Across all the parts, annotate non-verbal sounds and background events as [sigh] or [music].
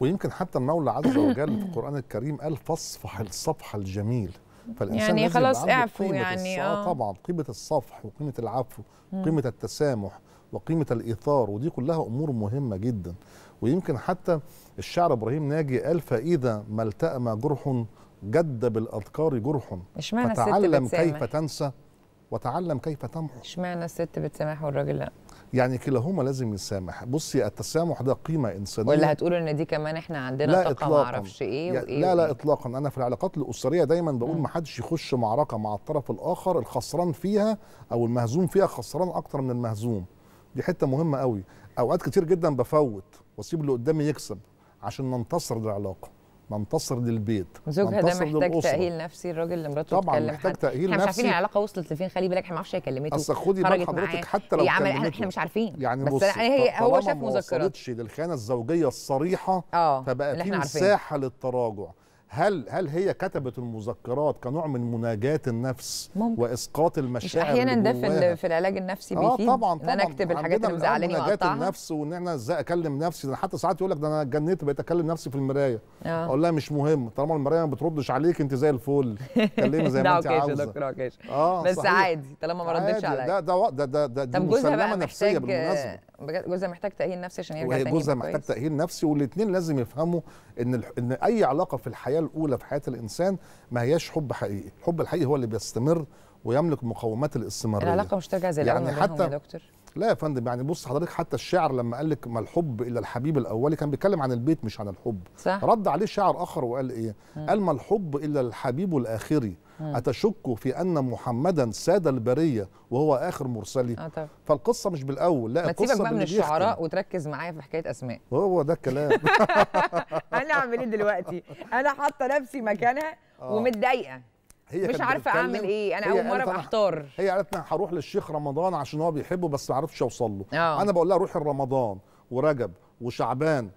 ويمكن حتى المولى عز [laughs] وجل في القرآن الكريم قال فاصفح الصفح الجميل فالإنسان يعني خلاص اعفو يعني آه. اه طبعا قيمة الصفح وقيمة العفو وقيمة التسامح وقيمة الإيثار ودي كلها أمور مهمة جدا ويمكن حتى الشاعر إبراهيم ناجي قال فإذا ما التأم جرح جد بالأذكار جرح فتعلم كيف تنسى وتعلم كيف تمحو اشمعنى الست بتسامح والراجل لا يعني كلاهما لازم يسامح بصي التسامح ده قيمه انسانيه ولا هتقولوا ان دي كمان احنا عندنا طاقه ما اعرفش ايه وايه لا لا اطلاقا انا في العلاقات الاسريه دايما بقول ما حدش يخش معركه مع الطرف الاخر الخسران فيها او المهزوم فيها خسران اكتر من المهزوم دي حته مهمه قوي اوقات كتير جدا بفوت واسيب اللي قدامي يكسب عشان ننتصر العلاقه منتصر للبيت زوجها ده محتاج للأسرة. تاهيل نفسي الراجل اللي مراته طبعا محتاج تاهيل نفسي احنا مش عارفين العلاقه وصلت لفين خلي بالك احنا ما اعرفش هي كلمته اصل خدي بال حضرتك حتى لو عمل احنا, احنا مش عارفين يعني بس هي هو شاف مذكرات ما وصلتش للخيانه الزوجيه الصريحه آه فبقى في مساحه للتراجع هل هل هي كتبت المذكرات كنوع من مناجاه النفس ممكن. واسقاط المشاعر مش احيانا ده في, في العلاج النفسي آه، بيفيد اه طبعا طبعا ان انا اكتب الحاجات اللي مزعلاني مناجاه النفس وان انا ازاي اكلم نفسي ده حتى ساعات يقول لك ده انا اتجننت بقيت اكلم نفسي في المرايه آه. اقول لها مش مهم طالما المرايه ما بتردش عليك انت زي الفل كلمي زي [laughs] ما انت عاوزه ده دكتور اه بس صحيح. عادي طالما ما ردتش عليا ده ده ده ده, ده, ده مسلمه نفسيه بالمناسبه جوزها محتاج تاهيل نفسي عشان يرجع تاني جوزها محتاج تاهيل نفسي والاثنين لازم يفهموا ان ان اي علاقه في الحياه الاولى في حياه الانسان ما هياش حب حقيقي الحب الحقيقي هو اللي بيستمر ويملك مقومات الاستمراريه العلاقه مش ترجع زي يعني حتى يا دكتور لا يا فندم يعني بص حضرتك حتى الشاعر لما قال لك ما الحب الا الحبيب الاولي كان بيتكلم عن البيت مش عن الحب صح. رد عليه شاعر اخر وقال ايه م. قال ما الحب الا الحبيب الاخري أتشك في أن محمدا ساد البرية وهو آخر مرسلي آه طبعا. فالقصة مش بالأول لا ما تسيبك بقى من الشعراء وتركز معايا في حكاية أسماء هو ده الكلام [laughs] أنا أعمل إيه دلوقتي أنا حاطة نفسي مكانها آه. ومتضايقة هي مش عارفه اعمل ايه انا اول مره بحتار هي قالت انا هروح للشيخ رمضان عشان هو بيحبه بس ما عرفش اوصل له آه. انا بقول لها روحي لرمضان ورجب وشعبان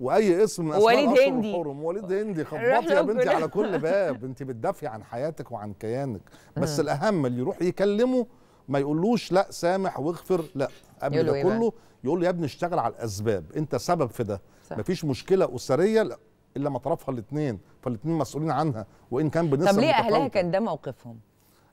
واي اسم من اسماء وليد هندي الحرم وليد هندي خبطي يا بنتي على كل [laughs] باب انت بتدافعي عن حياتك وعن كيانك بس الاهم اللي يروح يكلمه ما يقولوش لا سامح واغفر لا قبل ده إيه كله يقول له يا ابني اشتغل على الاسباب انت سبب في ده صح. مفيش مشكله اسريه الا ما طرفها الاثنين فالاثنين مسؤولين عنها وان كان بنسبه طب ليه اهلها كان ده موقفهم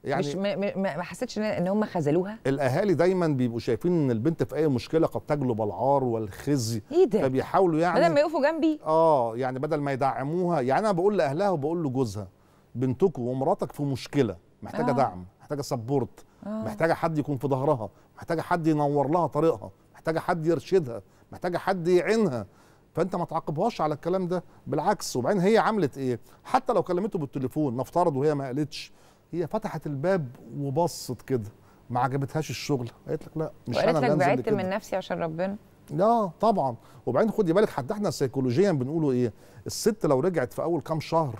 يعني مش ما حسيتش ان هم خذلوها الاهالي دايما بيبقوا شايفين ان البنت في اي مشكله قد تجلب العار والخزي ايه ده فبيحاولوا يعني بدل ما يقفوا جنبي اه يعني بدل ما يدعموها يعني انا بقول لاهلها وبقول لجوزها بنتكم ومراتك في مشكله محتاجه آه. دعم محتاجه سبورت آه. محتاجه حد يكون في ظهرها محتاجه حد ينور لها طريقها محتاجه حد يرشدها محتاجه حد يعينها فانت ما تعاقبهاش على الكلام ده بالعكس وبعدين هي عملت ايه حتى لو كلمته بالتليفون نفترض وهي ما قالتش هي فتحت الباب وبصت كده ما عجبتهاش الشغل قالت لك لا مش انا اللي لك بعدت من نفسي عشان ربنا لا طبعا وبعدين خدي بالك حتى احنا سيكولوجيا بنقوله ايه الست لو رجعت في اول كام شهر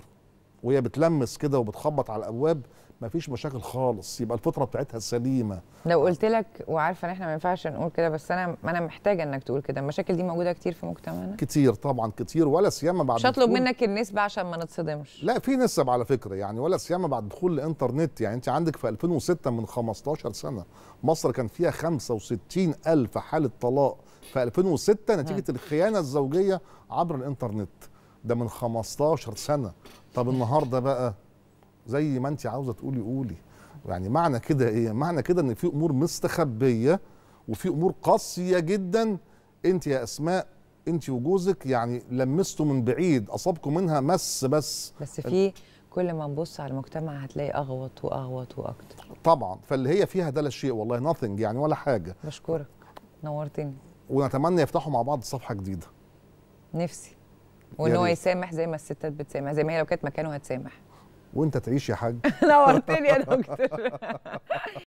وهي بتلمس كده وبتخبط على الابواب مفيش مشاكل خالص يبقى الفطره بتاعتها سليمه لو قلت لك وعارفه ان احنا ما ينفعش نقول كده بس انا انا محتاجه انك تقول كده المشاكل دي موجوده كتير في مجتمعنا كتير طبعا كتير ولا سيما بعد مش هطلب منك النسبه عشان ما نتصدمش لا في نسب على فكره يعني ولا سيما بعد دخول الانترنت يعني انت عندك في 2006 من 15 سنه مصر كان فيها 65 الف حاله طلاق في 2006 نتيجه الخيانه الزوجيه عبر الانترنت ده من 15 سنه طب النهارده بقى زي ما انت عاوزه تقولي قولي يعني معنى كده ايه معنى كده ان في امور مستخبيه وفي امور قاسيه جدا انت يا اسماء انت وجوزك يعني لمستوا من بعيد اصابكم منها مس بس بس في كل ما نبص على المجتمع هتلاقي اغوط واغوط واكتر طبعا فاللي هي فيها ده لا شيء والله ناثينج يعني ولا حاجه بشكرك نورتني ونتمنى يفتحوا مع بعض صفحه جديده نفسي وان يعني هو يسامح زي ما الستات بتسامح زي ما هي لو كانت مكانه هتسامح وانت تعيش يا حاج [laughs] نورتني يا دكتور [laughs]